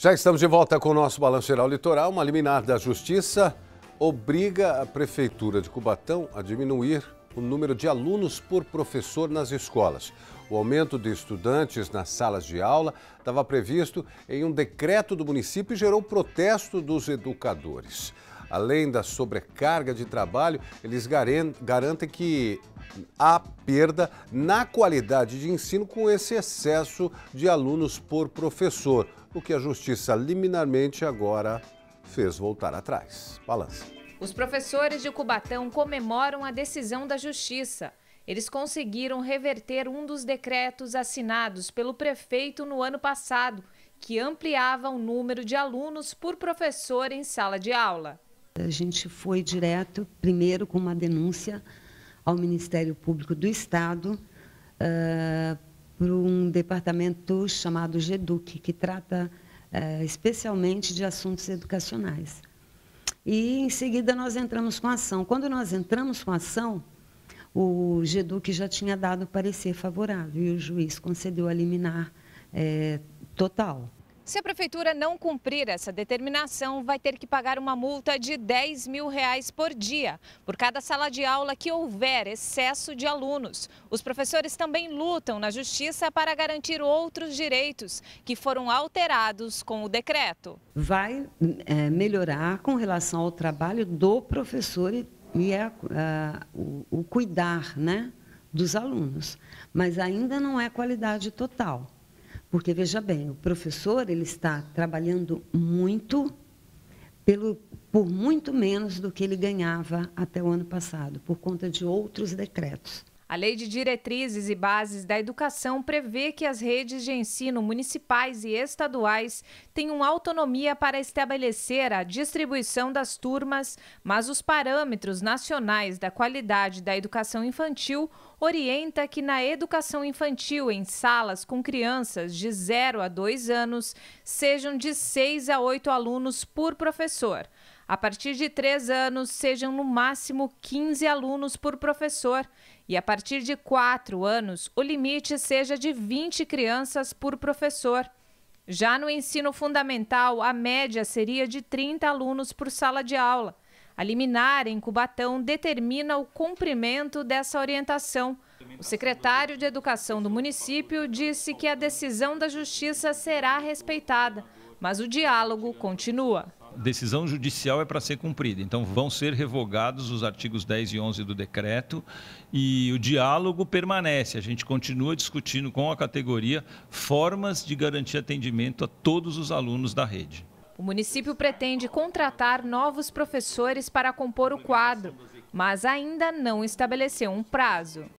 Já estamos de volta com o nosso Balanço Geral Litoral. Uma liminar da Justiça obriga a Prefeitura de Cubatão a diminuir o número de alunos por professor nas escolas. O aumento de estudantes nas salas de aula estava previsto em um decreto do município e gerou protesto dos educadores. Além da sobrecarga de trabalho, eles garantem que há perda na qualidade de ensino com esse excesso de alunos por professor o que a justiça liminarmente agora fez voltar atrás. Balança. Os professores de Cubatão comemoram a decisão da justiça. Eles conseguiram reverter um dos decretos assinados pelo prefeito no ano passado, que ampliava o número de alunos por professor em sala de aula. A gente foi direto, primeiro com uma denúncia ao Ministério Público do Estado, ah, por um departamento chamado GEDUC, que trata é, especialmente de assuntos educacionais. E, em seguida, nós entramos com a ação. Quando nós entramos com a ação, o GEDUC já tinha dado parecer favorável e o juiz concedeu a liminar é, total. Se a prefeitura não cumprir essa determinação, vai ter que pagar uma multa de 10 mil reais por dia por cada sala de aula que houver excesso de alunos. Os professores também lutam na justiça para garantir outros direitos que foram alterados com o decreto. Vai é, melhorar com relação ao trabalho do professor e, e é, é, o, o cuidar né, dos alunos, mas ainda não é qualidade total. Porque, veja bem, o professor ele está trabalhando muito pelo, por muito menos do que ele ganhava até o ano passado, por conta de outros decretos. A Lei de Diretrizes e Bases da Educação prevê que as redes de ensino municipais e estaduais tenham autonomia para estabelecer a distribuição das turmas, mas os parâmetros nacionais da qualidade da educação infantil orienta que na educação infantil em salas com crianças de 0 a 2 anos sejam de 6 a 8 alunos por professor a partir de 3 anos sejam no máximo 15 alunos por professor e a partir de 4 anos o limite seja de 20 crianças por professor. Já no ensino fundamental, a média seria de 30 alunos por sala de aula. A liminar em Cubatão determina o cumprimento dessa orientação. O secretário de Educação do município disse que a decisão da Justiça será respeitada mas o diálogo continua. A decisão judicial é para ser cumprida, então vão ser revogados os artigos 10 e 11 do decreto e o diálogo permanece. A gente continua discutindo com a categoria formas de garantir atendimento a todos os alunos da rede. O município pretende contratar novos professores para compor o quadro, mas ainda não estabeleceu um prazo.